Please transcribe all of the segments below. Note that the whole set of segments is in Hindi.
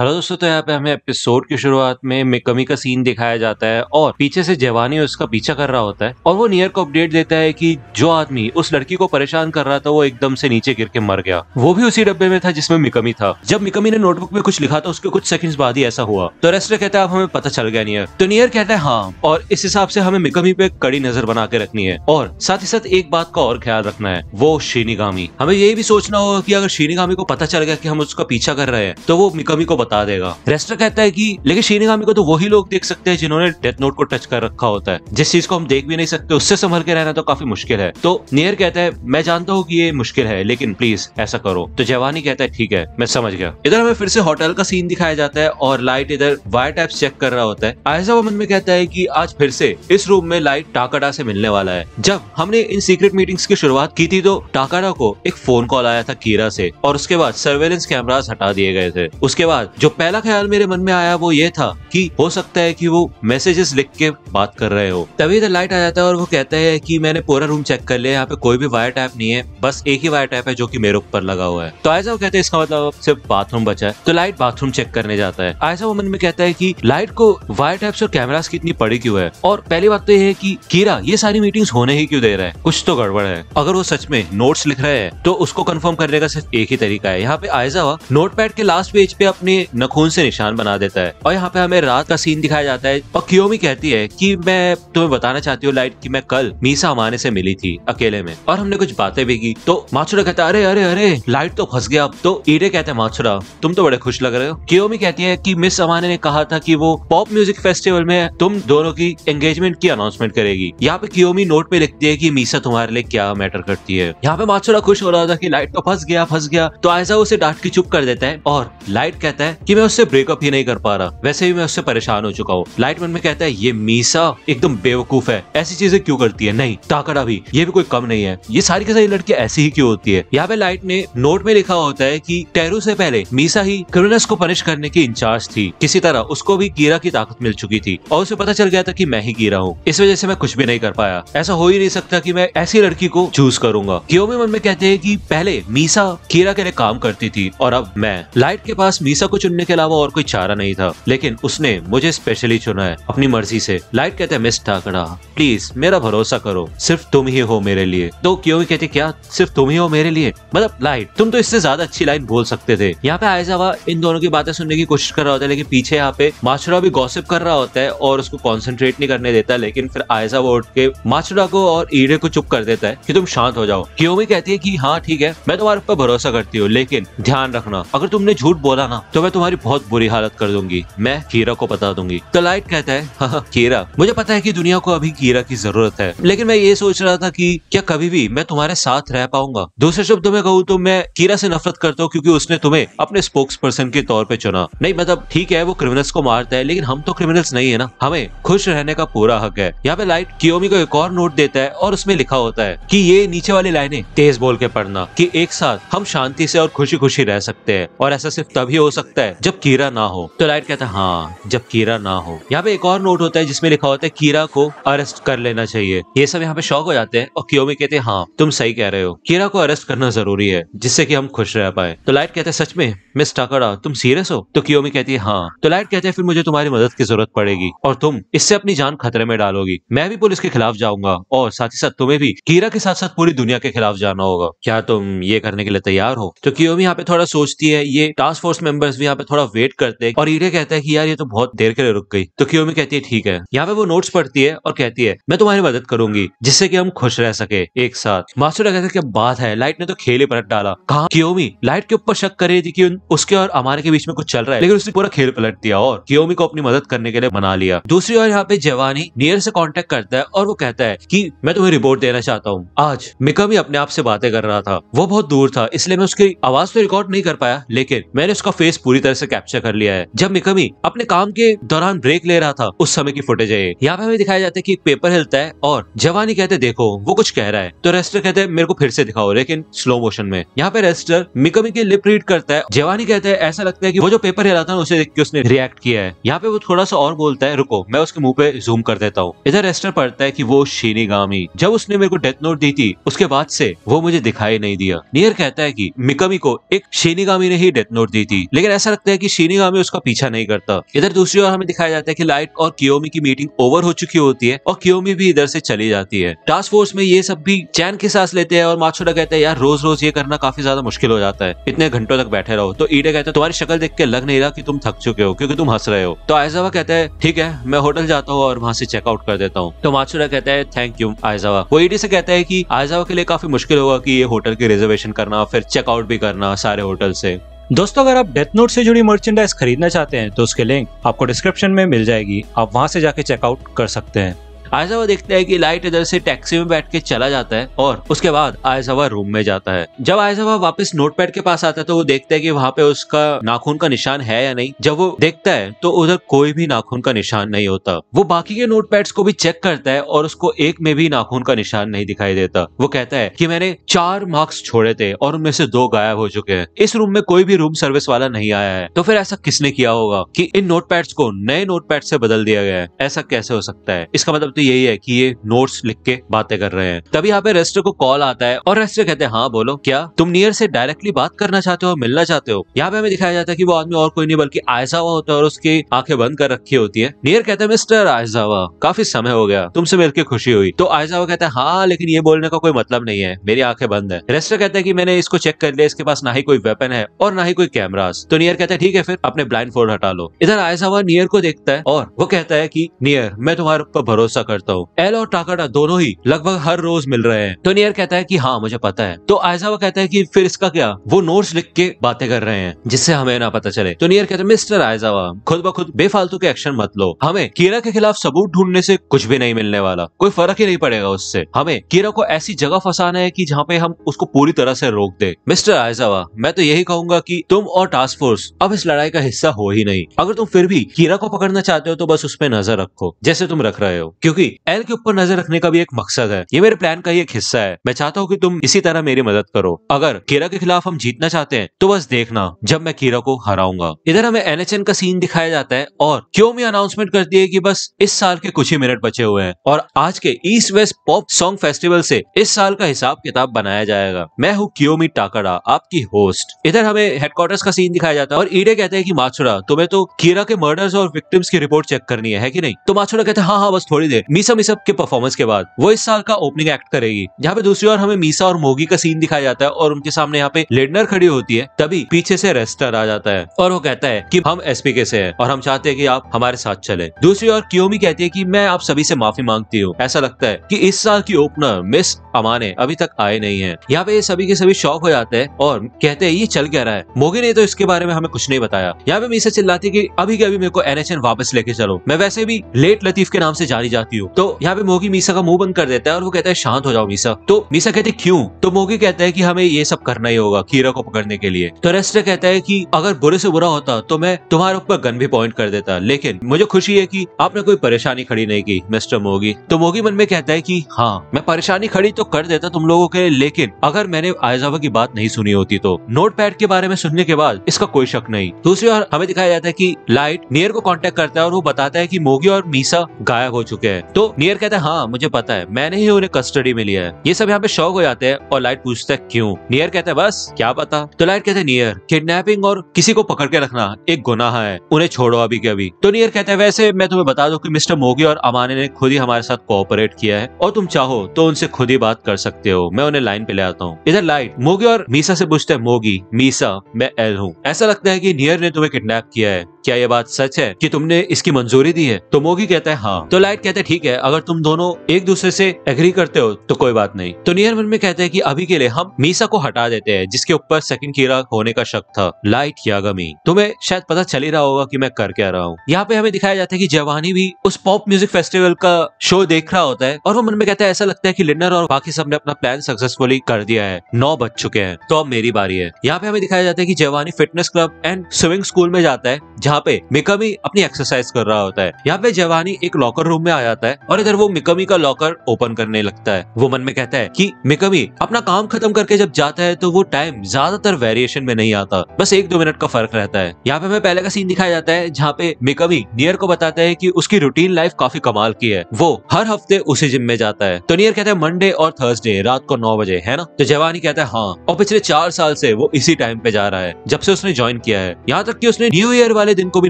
हेलो दोस्तों तो यहाँ पे हमें एपिसोड की शुरुआत में कमी का सीन दिखाया जाता है और पीछे से जवानी उसका पीछा कर रहा होता है और वो नियर को अपडेट देता है कि जो आदमी उस लड़की को परेशान कर रहा था वो एकदम से नीचे गिर के मर गया वो भी उसी डब्बे में था जिसमें मिकमी था जब मिकमी ने नोटबुक में कुछ लिखा था उसके कुछ सेकंड बाद ही ऐसा हुआ तो रेस्टर कहता है अब हमें पता चल गया नियर तो नियर कहता है हाँ और इस हिसाब से हमें मिकमी पे कड़ी नजर बना के रखनी है और साथ ही साथ एक बात का और ख्याल रखना है वो शीनीगामी हमें ये भी सोचना होगा की अगर शीनीगामी को पता चल गया की हम उसका पीछा कर रहे हैं तो वो मिकमी को बता देगा रेस्टर कहता है की लेकिन शीनिगामी को तो वही लोग देख सकते हैं जिन्होंने डेथ नोट को टच कर रखा होता है जिस चीज को हम देख भी नहीं सकते उससे संभल के रहना तो काफी मुश्किल है तो नियर कहता है मैं जानता हूँ की ये मुश्किल है लेकिन प्लीज ऐसा करो तो जवानी कहता है ठीक है मैं समझ गया इधर हमें फिर से होटल का सीन दिखाया जाता है और लाइट इधर वायर टैप चेक कर रहा होता है आयजा वमन में कहता है की आज फिर से इस रूम में लाइट टाकाडा से मिलने वाला है जब हमने इन सीक्रेट मीटिंग्स की शुरुआत की थी तो टाकाडा को एक फोन कॉल आया था कीरा से और उसके बाद सर्वेलेंस कैमरास हटा दिए गए थे उसके बाद जो पहला ख्याल मेरे मन में आया वो ये था कि हो सकता है कि वो मैसेजेस लिख के बात कर रहे हो तभी तो लाइट आ जाता है और वो कहता है कि मैंने पूरा रूम चेक कर लिया यहाँ पे कोई भी वायर टैप नहीं है बस एक ही वायर टैप है जो कि मेरे ऊपर लगा हुआ है तो आयजा वो कहते हैं इसका मतलब सिर्फ बाथरूम बचा है तो लाइट बाथरूम चेक करने जाता है ऐसा वो मन में कहता है की लाइट को वायर टैप्स और कैमरास की इतनी पड़ी क्यों है और पहली बात तो ये है की कीरा ये सारी मीटिंग होने ही क्यों दे रहा है कुछ तो गड़बड़ है अगर वो सच में नोट्स लिख रहे हैं तो उसको कंफर्म करने का सिर्फ एक ही तरीका है यहाँ पे आयजा नोट के लास्ट पेज पे अपने नखून से निशान बना देता है और यहाँ पे हमें रात का सीन दिखाया जाता है और क्योमी कहती है कि मैं तुम्हें बताना चाहती हूँ लाइट की मैं कल मीसा हमारे से मिली थी अकेले में और हमने कुछ बातें भी की तो माछुरा कहता अरे अरे अरे लाइट तो फंस गया अब तो ईडे कहते हैं माछुरा तुम तो बड़े खुश लग रहे हो क्योमी कहती है की मिस अमाने ने कहा था की वो पॉप म्यूजिक फेस्टिवल में तुम दोनों की एंगेजमेंट की अनाउंसमेंट करेगी यहाँ पे क्योमी नोट में लिखती है की मीसा तुम्हारे लिए क्या मैटर करती है यहाँ पे माछुरा खुश हो रहा था की लाइट तो फंस गया फंस गया तो ऐसा उसे डांट की चुप कर देता है और लाइट कहता है है कि मैं उससे ब्रेकअप ही नहीं कर पा रहा वैसे भी मैं उससे परेशान हो चुका हूँ लाइटमैन में कहता है ये मीसा एकदम बेवकूफ है ऐसी चीजें क्यों करती है नहीं ताकड़ा भी ये भी कोई कम नहीं है ये सारी की सारी लड़की ऐसी ही क्यों होती है यहाँ पे लाइट ने नोट में लिखा होता है की टेरू से पहले मीसा ही क्रिमिनल्स को पनिश करने की इंचार्ज थी किसी तरह उसको भी कीरा की ताकत मिल चुकी थी और उसे पता चल गया था की मैं ही कीरा हूँ इस वजह से मैं कुछ भी नहीं कर पाया ऐसा हो ही नहीं सकता की मैं ऐसी लड़की को चूज करूंगा क्यों मन में कहते हैं की पहले मीसा कीरा के लिए काम करती थी और अब मैं लाइट के पास मीसा को चुनने के अलावा और कोई चारा नहीं था लेकिन उसने मुझे स्पेशली चुना है अपनी मर्जी से लाइट कहते हैं मिस ठाकड़ा प्लीज मेरा भरोसा करो सिर्फ तुम ही हो मेरे लिए तो क्यों कहते क्या सिर्फ तुम ही हो मेरे लिए मतलब लाइट तुम तो इससे ज्यादा अच्छी लाइन बोल सकते थे यहाँ पे जावा इन दोनों की बातें सुनने की कोशिश कर रहा होता है लेकिन पीछे यहाँ पे माचुरा भी गॉसिप कर रहा होता है और उसको कॉन्सेंट्रेट नहीं करने देता लेकिन फिर आयजा वो उठ के माचुरा को और ईडे को चुप कर देता है कि तुम शांत हो जाओ क्यों कहती है कि हाँ ठीक है मैं तुम्हारे ऊपर भरोसा करती हूँ लेकिन ध्यान रखना अगर तुमने झूठ बोला ना तो मैं तुम्हारी बहुत बुरी हालत कर दूंगी मैं कीरा को बता दूंगी लाइट कहता है कीरा हाँ, हाँ, मुझे पता है की दुनिया को अभी कीरा की जरूरत है लेकिन मैं ये सोच रहा था की क्या कभी भी मैं तुम्हारे साथ रह पाऊंगा दूसरे शब्द में कहूँ तो मैं कीरा से नफरत करता हूँ क्योंकि उसने तुम्हें अपने स्पोक्स पर्सन के तौर पर चुना नहीं मतलब ठीक है वो क्रिमिनल्स को मारता है लेकिन हम तो क्रिमिनल्स नहीं है ना हमें खुश रहने का पूरा हक है यहाँ पे लाइट कियोमी को एक और नोट देता है और उसमें लिखा होता है की ये नीचे वाली लाइने तेज बोल के पढ़ना की एक साथ हम शांति से और खुशी खुशी रह सकते हैं और ऐसा सिर्फ तभी हो सकता है सकता है जब कीरा ना हो तो लाइट कहता है हाँ जब कीरा ना हो यहाँ पे एक और नोट होता है जिसमें लिखा होता है कीरा को अरेस्ट कर लेना चाहिए ये सब यहाँ पे शौक हो जाते हैं और क्योमी कहते हैं हाँ तुम सही कह रहे हो कीरा को अरेस्ट करना जरूरी है जिससे की हम खुश रह पाए तो लाइट कहते हैं सच में मिस टाकड़ा तुम सीरियस हो तो क्योमी कहती है हाँ तो लाइट कहते हैं फिर मुझे तुम्हारी मदद की जरूरत पड़ेगी और तुम इससे अपनी जान खतरे में डालोगी मैं भी पुलिस के खिलाफ जाऊंगा और साथ ही साथ तुम्हें भी कीरा के साथ साथ पूरी दुनिया के खिलाफ जाना होगा क्या तुम ये करने के लिए तैयार हो तो क्योमी यहाँ पे थोड़ा सोचती है ये टास्क फोर्स मेंबर्स भी यहाँ पे थोड़ा वेट करते हैं और ईरे कहता है कि यार ये तो बहुत देर के लिए रुक गई तो क्यों कहती है ठीक है यहाँ पे वो नोट्स पढ़ती है और कहती है मैं तुम्हारी मदद करूंगी जिससे की हम खुश रह सके एक साथ मास्टर कहते क्या बात है लाइट ने तो खेल ही पलट डाला कहा क्योमी लाइट के ऊपर शक कर रही थी कि उसके और हमारे के बीच में कुछ चल रहा है लेकिन उसने पूरा खेल पलट दिया और क्योमी को अपनी मदद करने के लिए मना लिया दूसरी ओर यहाँ पे जवानी नियर से कॉन्टेक्ट करता है और वो कहता है की मैं तुम्हें रिपोर्ट देना चाहता हूँ आज मिकमी अपने आप से बातें कर रहा था वो बहुत दूर था इसलिए मैं उसकी आवाज तो रिकॉर्ड नहीं कर पाया लेकिन मैंने उसका फेस पूरी पूरी तरह से कैप्चर कर लिया है जब मिकमी अपने काम के दौरान ब्रेक ले रहा था उस समय की फुटेज है यहाँ पे हमें दिखाया जाता है की पेपर हिलता है और जवानी कहते देखो वो कुछ कह रहा है तो रेस्टर कहते हैं मेरे को फिर से दिखाओ लेकिन स्लो मोशन में यहाँ पे रेस्टर मिकमी के लिप रीड करता है जवानी कहते हैं ऐसा लगता है की वो जो पेपर हिला था उसे देख के उसने रिएक्ट किया है यहाँ पे वो थोड़ा सा और बोलता है रुको मैं उसके मुंह पे जूम कर देता हूँ इधर रेस्टर पढ़ता है की वो शीनीगामी जब उसने मेरे को डेथ नोट दी थी उसके बाद से वो मुझे दिखाई नहीं दिया नियर कहता है की मिकमी को एक शीनीगामी ने ही डेथ नोट दी थी लेकिन ऐसा ऐसा लगता है कि शिनिगामी उसका पीछा नहीं करता इधर दूसरी ओर हमें दिखाया जाता है कि लाइट और कियोमी की मीटिंग ओवर हो चुकी होती है और कियोमी भी इधर से चली जाती है टास्क फोर्स में ये सब भी चैन के सांस लेते हैं और माछोडा कहते हैं यार रोज रोज ये करना काफी ज्यादा मुश्किल हो जाता है इतने घंटों तक बैठे रहो तो ईडे कहते हैं तुम्हारी शक्ल देख के लग नहीं रहा की तुम थक चुके हो क्यूँकी तुम हंस रहे हो तो आयजावा कहता है ठीक है मैं होटल जाता हूँ और वहाँ से चेकआउट कर देता हूँ तो माछोडा कहता है थैंक यू आयजावा वो ईडी से कहता है की आयजावा के लिए काफी मुश्किल होगा की ये होटल की रिजर्वेशन करना फिर चेकआउट भी करना सारे होटल से दोस्तों अगर आप डेथ नोट से जुड़ी मर्चेंडाइज खरीदना चाहते हैं तो उसके लिंक आपको डिस्क्रिप्शन में मिल जाएगी आप वहां से जाके चेकआउट कर सकते हैं आयसावा देखता है कि लाइट इधर से टैक्सी में बैठ के चला जाता है और उसके बाद आयसावा रूम में जाता है जब आयसावा वापस नोटपैड के पास आता है तो वो देखता है कि वहाँ पे उसका नाखून का निशान है या नहीं जब वो देखता है तो उधर कोई भी नाखून का निशान नहीं होता वो बाकी के पैड को भी चेक करता है और उसको एक में भी नाखून का निशान नहीं दिखाई देता वो कहता है की मैंने चार मार्क्स छोड़े थे और उनमें से दो गायब हो चुके हैं इस रूम में कोई भी रूम सर्विस वाला नहीं आया है तो फिर ऐसा किसने किया होगा की इन नोट को नए नोट से बदल दिया गया है ऐसा कैसे हो सकता है इसका मतलब तो तो यही है कि ये नोट्स लिख के बातें कर रहे हैं तभी यहाँ पे रेस्टर को कॉल आता है और रेस्टर कहते हैं हाँ बोलो क्या तुम नियर से डायरेक्टली बात करना चाहते हो मिलना चाहते हो यहाँ पे हमें दिखाया जाता है कि वो आदमी और कोई नहीं बल्कि आयजावा होता है और उसकी आंखें बंद कर रखी होती है नियर कहते हैं मिस्टर आयजावा काफी समय हो गया तुमसे मिलकर खुशी हुई तो आयजावा कहते हैं हाँ लेकिन ये बोलने का कोई मतलब नहीं है मेरी आंखें बंद है रेस्टर कहते हैं कि मैंने इसको चेक कर लिया इसके पास ना ही कोई वेपन है और ना ही कोई कैमरास तो नियर कहते हैं ठीक है फिर अपने ब्लाइंड फोल्ड हटा लो इधर आयजावा नियर को देखता है और वो कहता है की नियर मैं तुम्हारे ऊपर भरोसा करता हूँ एल और टाकाटा दोनों ही लगभग हर रोज मिल रहे हैं तो नियर कहता है की हाँ मुझे पता है तो आयजावा कहता है की फिर इसका क्या वो नोट्स लिख के बातें कर रहे हैं जिससे हमें ना पता चले तो नियर कहते हैं मिस्टर आयजावा खुद ब खुद बेफालतू के एक्शन मत लो हमें कीरा के खिलाफ सबूत ढूंढने से कुछ भी नहीं मिलने वाला कोई फर्क ही नहीं पड़ेगा उससे हमें कीरा को ऐसी जगह फंसाना है कि जहाँ पे हम उसको पूरी तरह से रोक दे मिस्टर आयजावा मैं तो यही कहूंगा कि तुम और टास्क फोर्स अब इस लड़ाई का हिस्सा हो ही नहीं अगर तुम फिर भी कीरा को पकड़ना चाहते हो तो बस उस पर नजर रखो जैसे तुम रख रहे हो क्यूँकी क्योंकि एल के ऊपर नजर रखने का भी एक मकसद है ये मेरे प्लान का ही एक हिस्सा है मैं चाहता हूँ कि तुम इसी तरह मेरी मदद करो अगर कीरा के खिलाफ हम जीतना चाहते हैं तो बस देखना जब मैं कीरा को हराऊंगा इधर हमें एनएचएन का सीन दिखाया जाता है और मैं अनाउंसमेंट करती है की बस इस साल के कुछ ही मिनट बचे हुए हैं और आज के east west pop song festival से इस साल का हिसाब किताब बनाया जाएगा मैं हूँ क्योमी टाकड़ा आपकी होस्ट इधर हमें हेडक्वार्टर्स का सीन दिखाया जाता है और ईडे कहते हैं कि माचुरा तुम्हें तो कीरा के मर्डर्स और विक्टिम्स की रिपोर्ट चेक करनी है, है कि नहीं तो माचुरा कहते हैं हाँ हाँ बस थोड़ी देर मीसा मिसअप के परफॉर्मेंस के बाद वो इस साल का ओपनिंग एक्ट करेगी जहाँ पे दूसरी ओर हमें मीसा और मोगी का सीन दिखाया जाता है और उनके सामने यहाँ पे लेडनर खड़ी होती है तभी पीछे से रेस्टर आ जाता है और वो कहता है की हम एस के से है और हम चाहते है की आप हमारे साथ चले दूसरी ओर क्योमी कहती है की मैं आप सभी से माफी मांगती हूँ ऐसा लगता है की इस साल की ओपनर मिस अमाने अभी तक आए नहीं है यहाँ पे सभी के सभी शौक हो जाते हैं और कहते हैं ये चल क्या रहा है मोगी ने तो इसके बारे में हमें कुछ नहीं बताया यहाँ पे मीसा चिल्लाती की अभी के अभी मेरे को एनएचएन वापस लेके चलो मैं वैसे भी लेट लतीफ के नाम से जानी जाती चाहती हूँ तो यहाँ पे मोगी मीसा का मुंह बंद कर देता है और वो कहता है शांत हो जाओ मीसा तो मीसा कहते क्यूँ तो मोगी कहता है की हमें ये सब करना ही होगा कीरा को पकड़ने के लिए तो रेस्टर कहता है की अगर बुरे से बुरा होता तो मैं तुम्हारे ऊपर गन भी पॉइंट कर देता लेकिन मुझे खुशी है की आपने कोई परेशानी खड़ी नहीं की मिस्टर मोगी तो मोगी मन में कहता है की हाँ मैं परेशानी खड़ी तो कर देता तुम लोगों के लेकिन अगर मैंने आयजावा की बात नहीं सुनी होती तो नोट पैड के बारे में सुनने के बाद इसका कोई शक नहीं दूसरी ओर हमें दिखाया जाता है कि लाइट नियर को कांटेक्ट करता है और वो बताता है कि मोगी और मीसा गायब हो चुके हैं है तो नियर कहता है हाँ मुझे पता है मैंने ही उन्हें कस्टडी में लिया है ये सब यहाँ पे शौक हो जाते हैं और लाइट पूछता है क्यूँ नियर कहते है बस क्या पता तो लाइट कहते हैं नियर किडनेपिंग और किसी को पकड़ के रखना एक गुनाह है उन्हें छोड़ो अभी के अभी तो नियर कहते हैं वैसे मैं तुम्हें बता दू की मिस्टर मोगी और अमाने ने खुद ही हमारे साथ कोऑपरेट किया है और तुम चाहो तो उनसे खुद ही बात कर सकते हो मैं उन्हें लाइन पे ले आता हूँ इधर लाइट मोगी और मीसा से पूछते हैं मोगी मीसा मैं एल हूँ ऐसा लगता है की नियर ने तुम्हें किडनेप किया है क्या ये बात सच है कि तुमने इसकी मंजूरी दी है तो मोगी कहता है हाँ तो लाइट कहते है ठीक है अगर तुम दोनों एक दूसरे से एग्री करते हो तो कोई बात नहीं तो नियर मन में कहते हैं कि अभी के लिए हम मीसा को हटा देते हैं जिसके ऊपर सेकंड कीड़ा होने का शक था लाइट यागमी तुम्हें शायद पता चल ही रहा होगा की मैं कर क्या रहा हूँ यहाँ पे हमें दिखाया जाता है की जवानी भी उस पॉप म्यूजिक फेस्टिवल का शो देख रहा होता है और वो मन में कहता है ऐसा लगता है की लिनर और बाकी सबने अपना प्लान सक्सेसफुली कर दिया है नौ बज चुके हैं तो अब मेरी बारी है यहाँ पे हमें दिखाया जाता है की जवानी fitness club and swimming school में जाता है जहाँ पे मिकमी अपनी एक्सरसाइज कर रहा होता है यहाँ पे जवानी एक लॉकर रूम में आ जाता है और इधर वो मिकमी का लॉकर ओपन करने लगता है वो मन में कहता है कि मिकमी अपना काम खत्म करके जब जाता है तो वो टाइम ज्यादातर वेरिएशन में नहीं आता बस एक दो मिनट का फर्क रहता है यहाँ पे हमें पहले का सीन दिखाया जाता है जहाँ पे मिकमी नियर को बताता है की उसकी रूटीन लाइफ काफी कमाल की है वो हर हफ्ते उसी जिम में जाता है तो नियर कहता है मंडे और थर्सडे रात को नौ बजे है ना तो जवानी कहता है हाँ और पिछले चार साल से वो इसी टाइम पे जा रहा है जब से उसने ज्वाइन किया है यहाँ तक की उसने न्यू ईयर वाले दिन को भी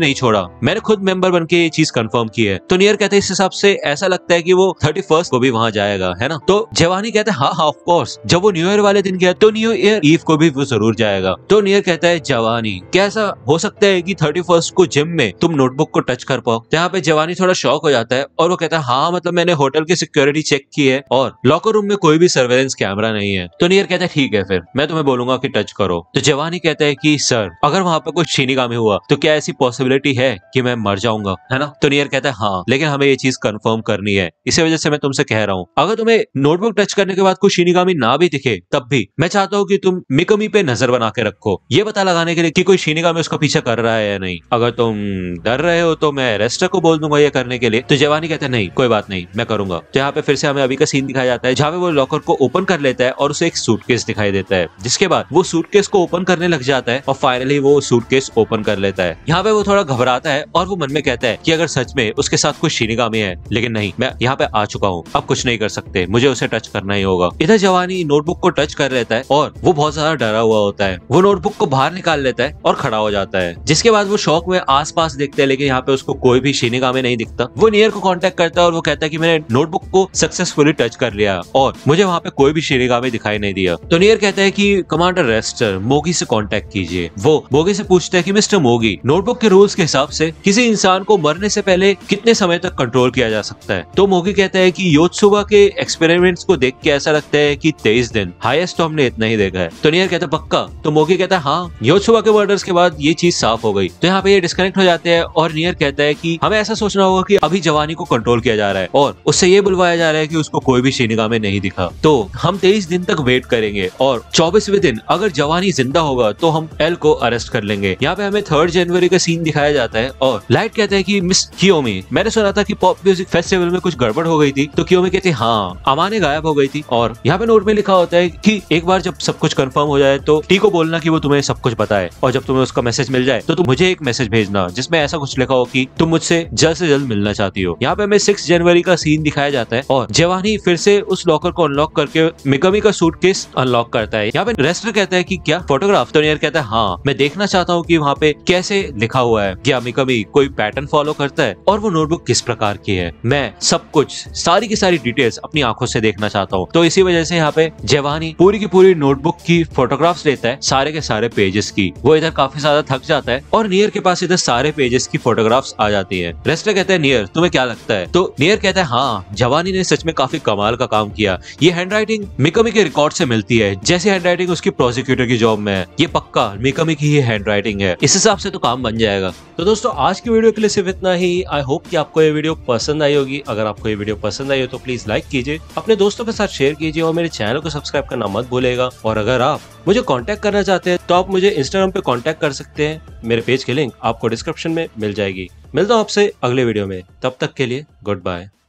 नहीं छोड़ा मैंने खुद मेंबर बन के ये चीज कंफर्म की है तो नियर कहते हैं इस हिसाब से ऐसा लगता है कि वो थर्टी को भी वहाँ जाएगा है ना तो जवानी कहते हैं हाँ हाँ जब वो न्यू ईयर वाले दिन गया तो न्यू ईयर ईव को भी वो जरूर जाएगा तो नियर कहता है जवानी कैसा हो सकता है की थर्टी को जिम में तुम नोटबुक को टच कर पाओ यहाँ पे जवानी थोड़ा शौक हो जाता है और वो कहता है हाँ मतलब मैंने होटल की सिक्योरिटी चेक की है और लॉकर रूम में कोई भी सर्वेलेंस कैमरा नहीं है तो नियर कहता है ठीक है फिर मैं तुम्हें बोलूंगा की टच करो तो जवानी कहता है की सर अगर वहाँ पे कोई छीनीगामी हुआ तो क्या ऐसी पॉसिबिलिटी है कि मैं मर जाऊंगा है ना तो नियर कहता है हाँ लेकिन हमें ये चीज कंफर्म करनी है इसी वजह से मैं तुमसे कह रहा हूँ अगर तुम्हें नोटबुक टच करने के बाद कुछ शीनिगामी ना भी दिखे तब भी मैं चाहता हूँ कि तुम मिकमी पे नजर बना के रखो ये पता लगाने के लिए कि कोई शीनिगामी उसका पीछा कर रहा है या नहीं अगर तुम डर रहे हो तो मैं रेस्टर को बोल दूंगा ये करने के लिए तो जवानी कहते हैं नहीं कोई बात नहीं मैं करूंगा तो यहाँ पे फिर से हमें अभी का सीन दिखाया जाता है जहाँ पे वो लॉकर को ओपन कर लेता है और उसे एक सूटकेस दिखाई देता है जिसके बाद वो सूटकेस को ओपन करने लग जाता है और फाइनली वो सूटकेस ओपन कर लेता है यहाँ पे पे वो थोड़ा घबराता है और वो मन में कहता है कि अगर सच में उसके साथ कुछ शिनिगामी है लेकिन नहीं मैं यहाँ पे आ चुका हूँ अब कुछ नहीं कर सकते मुझे उसे टच करना ही होगा इधर जवानी नोटबुक को टच कर लेता है और वो बहुत ज्यादा डरा हुआ होता है वो नोटबुक को बाहर निकाल लेता है और खड़ा हो जाता है जिसके बाद वो शौक में पास देखते है लेकिन यहाँ पे उसको कोई भी शिनिगामी नहीं दिखता वो नियर को कॉन्टेक्ट करता है और वो कहता है की मैंने नोटबुक को सक्सेसफुली टच कर लिया और मुझे वहाँ पे कोई भी शिनिगामी दिखाई नहीं दिया तो नियर कहता है की कमांडर रेस्टर मोगी से कॉन्टेक्ट कीजिए वो मोगी से पूछता है की मिस्टर मोगी नोटबुक के रूल्स के हिसाब से किसी इंसान को मरने से पहले कितने समय तक कंट्रोल किया जा सकता है तो मोगी कहता है कि योत्सुबा के एक्सपेरिमेंट्स को देख के ऐसा लगता है कि तेईस दिन हाईएस्ट तो हमने इतना ही देखा है तो नियर कहता पक्का तो मोगी कहता है हाँ योत्सुबा के मर्डर्स के बाद ये चीज साफ हो गई तो यहाँ पे ये डिस्कनेक्ट हो जाते हैं और नियर कहता है की हमें ऐसा सोचना होगा की अभी जवानी को कंट्रोल किया जा रहा है और उससे ये बुलवाया जा रहा है की उसको कोई भी श्रीनिगा में नहीं दिखा तो हम तेईस दिन तक वेट करेंगे और चौबीसवें दिन अगर जवानी जिंदा होगा तो हम एल को अरेस्ट कर लेंगे यहाँ पे हमें थर्ड जनवरी का सीन दिखाया जाता है और लाइट कहते हैं कि मिस कियोमी मैंने सुना था कि पॉप म्यूजिक फेस्टिवल में कुछ गड़बड़ हो गई थी तो कियोमी कहती हाँ अमाने गायब हो गई थी और यहाँ पे नोट में लिखा होता है कि एक बार जब सब कुछ कंफर्म हो जाए तो टी को बोलना कि वो तुम्हें सब कुछ बताए और जब तुम्हें उसका मैसेज मिल जाए तो तुम मुझे एक मैसेज भेजना जिसमें ऐसा कुछ लिखा हो कि तुम मुझसे जल्द से जल्द मिलना चाहती हो यहाँ पे हमें सिक्स जनवरी का सीन दिखाया जाता है और जवानी फिर से उस लॉकर को अनलॉक करके मिकमी का सूट अनलॉक करता है यहाँ पे रेस्टर कहता है की क्या फोटोग्राफ तो कहता है हाँ मैं देखना चाहता हूँ कि वहाँ पे कैसे लिखा लिखा हुआ है या कभी कोई पैटर्न फॉलो करता है और वो नोटबुक किस प्रकार की है मैं सब कुछ सारी की सारी डिटेल्स अपनी आंखों से देखना चाहता हूँ तो इसी वजह से यहाँ पे जवानी पूरी की पूरी नोटबुक की फोटोग्राफ्स लेता है सारे के सारे पेजेस की वो इधर काफी ज्यादा थक जाता है और नियर के पास इधर सारे पेजेस की फोटोग्राफ्स आ जाती है रेस्टर कहते हैं नियर तुम्हें क्या लगता है तो नियर कहता है हाँ जवानी ने सच में काफी कमाल का काम किया ये हैंड राइटिंग मिकमी के रिकॉर्ड से मिलती है जैसे हैंड राइटिंग उसकी प्रोसिक्यूटर की जॉब में है ये पक्का मिकमी की ही हैंड राइटिंग है इस हिसाब से तो काम बन जाए जाएगा तो दोस्तों आज की वीडियो के लिए सिर्फ इतना ही आई होप कि आपको ये वीडियो पसंद आई होगी अगर आपको ये वीडियो पसंद आई हो तो प्लीज लाइक कीजिए अपने दोस्तों के साथ शेयर कीजिए और मेरे चैनल को सब्सक्राइब करना मत भूलेगा और अगर आप मुझे कॉन्टेक्ट करना चाहते हैं तो आप मुझे इंस्टाग्राम पे कॉन्टेक्ट कर सकते हैं मेरे पेज के लिंक आपको डिस्क्रिप्शन में मिल जाएगी मिलता हूँ आपसे अगले वीडियो में तब तक के लिए गुड बाय